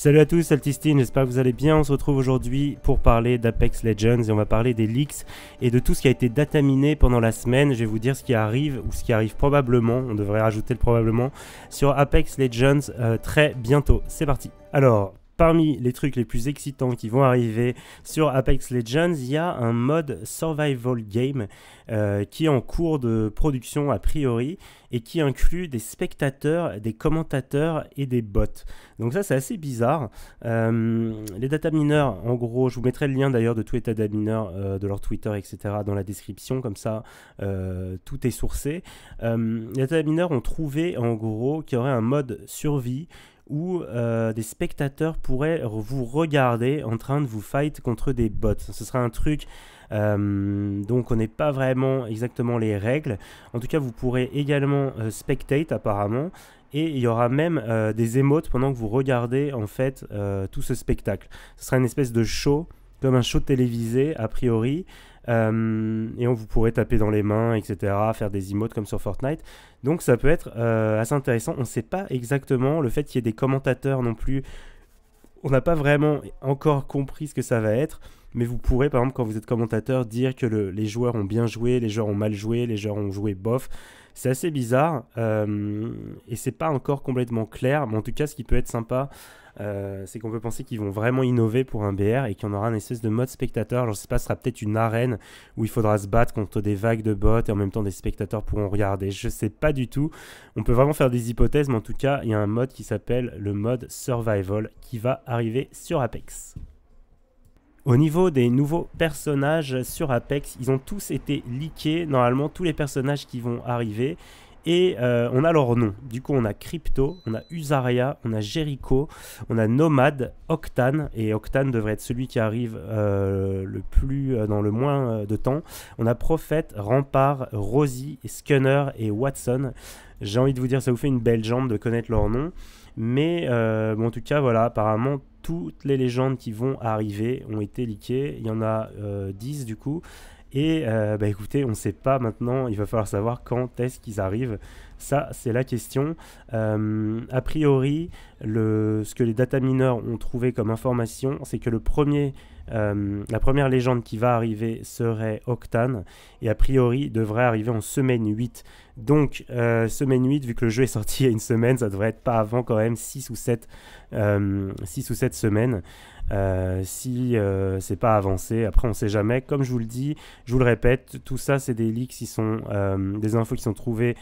Salut à tous, Altistine, j'espère que vous allez bien. On se retrouve aujourd'hui pour parler d'Apex Legends et on va parler des leaks et de tout ce qui a été dataminé pendant la semaine. Je vais vous dire ce qui arrive ou ce qui arrive probablement, on devrait rajouter le probablement, sur Apex Legends euh, très bientôt. C'est parti. Alors, parmi les trucs les plus excitants qui vont arriver sur Apex Legends, il y a un mode survival game euh, qui est en cours de production a priori et qui inclut des spectateurs, des commentateurs et des bots. Donc ça c'est assez bizarre. Euh, les data mineurs, en gros, je vous mettrai le lien d'ailleurs de tous les data mineurs, euh, de leur Twitter, etc. dans la description, comme ça tout est sourcé. les data mineurs ont trouvé en gros qu'il y aurait un mode survie où euh, des spectateurs pourraient vous regarder en train de vous fight contre des bots. Ce sera un truc euh, dont on n'est pas vraiment exactement les règles. En tout cas, vous pourrez également euh, spectate apparemment. Et il y aura même euh, des émotes pendant que vous regardez en fait tout ce spectacle. Ce sera une espèce de show comme un show télévisé, a priori. Euh, et on vous pourrait taper dans les mains, etc., faire des emotes comme sur Fortnite. Donc ça peut être euh, assez intéressant. On ne sait pas exactement le fait qu'il y ait des commentateurs non plus. On n'a pas vraiment encore compris ce que ça va être. Mais vous pourrez, par exemple, quand vous êtes commentateur, dire que les joueurs ont bien joué, les joueurs ont mal joué, les joueurs ont joué bof. C'est assez bizarre euh, et c'est pas encore complètement clair, mais en tout cas, ce qui peut être sympa. Euh, c'est qu'on peut penser qu'ils vont vraiment innover pour un BR et qu'il en aura un espèce de mode spectateur. Je ne sais pas, ce sera peut-être une arène où il faudra se battre contre des vagues de bots et en même temps des spectateurs pourront regarder. Je sais pas du tout. On peut vraiment faire des hypothèses, mais en tout cas, il y a un mode qui s'appelle le mode survival qui va arriver sur Apex. Au niveau des nouveaux personnages sur Apex, ils ont tous été leakés, normalement tous les personnages qui vont arriver. Et euh, on a leur nom. Du coup, on a Crypto, on a Usaria, on a Jericho, on a Nomad, Octane. Et Octane devrait être celui qui arrive euh, le plus euh, dans le moins de temps. On a Prophète, Rempart, Rosie, Scanner et Watson. J'ai envie de vous dire, ça vous fait une belle jambe de connaître leur nom. Mais en tout cas, voilà, apparemment, toutes les légendes qui vont arriver ont été liquées. Il y en a 10 du coup. Et euh, bah écoutez, on ne sait pas maintenant, il va falloir savoir quand est-ce qu'ils arrivent ça, c'est la question. Euh, a priori, le, ce que les data mineurs ont trouvé comme information, c'est que le premier, euh, la première légende qui va arriver serait Octane, et a priori devrait arriver en semaine 8. Donc, euh, semaine 8, vu que le jeu est sorti il y a une semaine, ça devrait être pas avant quand même 6 ou 7, ou semaines. si c'est pas avancé. Après, on sait jamais. Comme je vous le dis, je vous le répète, tout ça, c'est des leaks, qui sont, des infos qui sont trouvées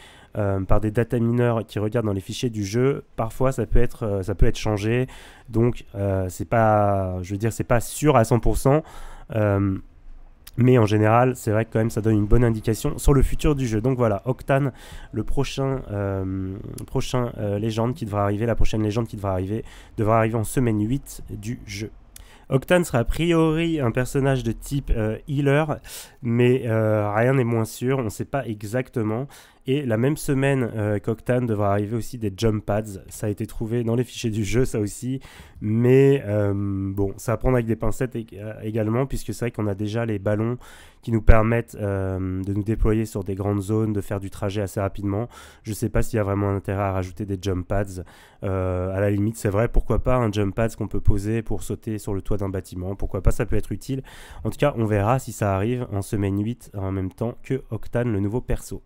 par des data mineurs qui regardent dans les fichiers du jeu, parfois ça peut être, euh, ça peut être changé. Donc euh, c'est pas, je veux dire, c'est pas sûr à 100%. Euh, mais en général, c'est vrai que quand même ça donne une bonne indication sur le futur du jeu. Donc voilà, Octane, le prochain, prochain légende qui devra arriver, la prochaine légende qui devra arriver, devra arriver en semaine 8 du jeu. Octane sera a priori un personnage de type euh, healer, mais euh, rien n'est moins sûr, on ne sait pas exactement. Et la même semaine euh, qu'Octane devra arriver aussi des jump pads, ça a été trouvé dans les fichiers du jeu ça aussi, mais bon, ça va prendre avec des pincettes également, puisque c'est vrai qu'on a déjà les ballons qui nous permettent de nous déployer sur des grandes zones, de faire du trajet assez rapidement. Je ne sais pas s'il y a vraiment intérêt à rajouter des jump pads. à la limite, c'est vrai, pourquoi pas un jump pad qu'on peut poser pour sauter sur le toit d'un bâtiment, pourquoi pas, ça peut être utile. En tout cas, on verra si ça arrive en semaine 8 en même temps que Octane, le nouveau perso.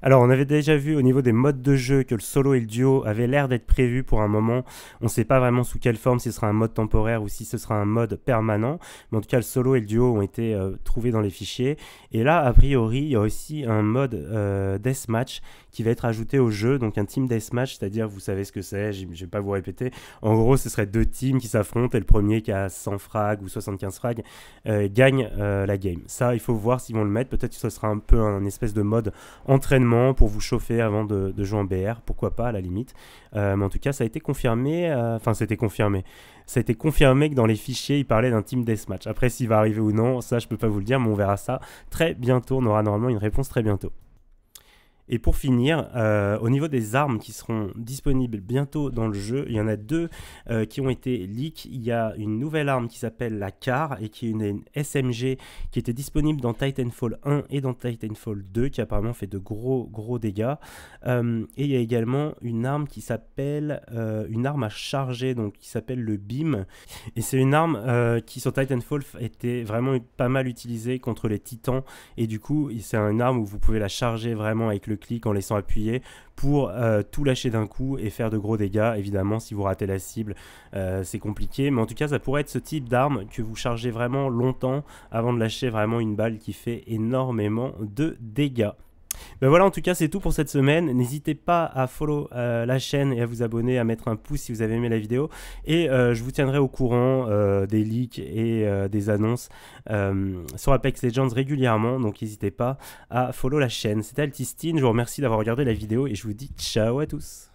Alors, on avait déjà vu au niveau des modes de jeu que le solo et le duo avaient l'air d'être prévus pour un moment. On ne sait pas vraiment sous quelle forme, si ce sera un mode temporaire ou si ce sera un mode permanent. Mais en tout cas, le solo et le duo ont été euh, trouvés dans les fichiers. Et là, a priori, il y a aussi un mode euh, deathmatch qui va être ajouté au jeu. Donc, un team deathmatch, c'est-à-dire, vous savez ce que c'est, je ne vais pas vous répéter. En gros, ce serait deux teams qui s'affrontent et le premier qui a 100 frags ou 75 frags euh, gagne la game. Ça, il faut voir s'ils vont le mettre. Peut-être que ce sera un peu un espèce de mode entraînement pour vous chauffer avant de, jouer en BR, pourquoi pas à la limite. Euh, mais en tout cas, ça a été confirmé, euh, enfin c'était confirmé. Ça a été confirmé que dans les fichiers, il parlait d'un team deathmatch. Après, s'il va arriver ou non, ça je peux pas vous le dire, mais on verra ça très bientôt. On aura normalement une réponse très bientôt. Et pour finir, euh, au niveau des armes qui seront disponibles bientôt dans le jeu, il y en a deux euh, qui ont été leaks. Il y a une nouvelle arme qui s'appelle la CAR et qui est une, SMG qui était disponible dans Titanfall 1 et dans Titanfall 2 qui apparemment fait de gros gros dégâts. Euh, et il y a également une arme qui s'appelle une arme à charger donc qui s'appelle le BIM et c'est une arme qui sur Titanfall était vraiment pas mal utilisée contre les titans et du coup c'est une arme où vous pouvez la charger vraiment avec le clic en laissant appuyer pour euh, tout lâcher d'un coup et faire de gros dégâts. Évidemment, si vous ratez la cible, euh, c'est compliqué. Mais en tout cas, ça pourrait être ce type d'arme que vous chargez vraiment longtemps avant de lâcher vraiment une balle qui fait énormément de dégâts. Ben voilà, en tout cas, c'est tout pour cette semaine. N'hésitez pas à follow euh, la chaîne et à vous abonner, à mettre un pouce si vous avez aimé la vidéo. Et euh, je vous tiendrai au courant euh, des leaks et des annonces sur Apex Legends régulièrement. Donc n'hésitez pas à follow la chaîne. C'était Altistine. Je vous remercie d'avoir regardé la vidéo et je vous dis ciao à tous.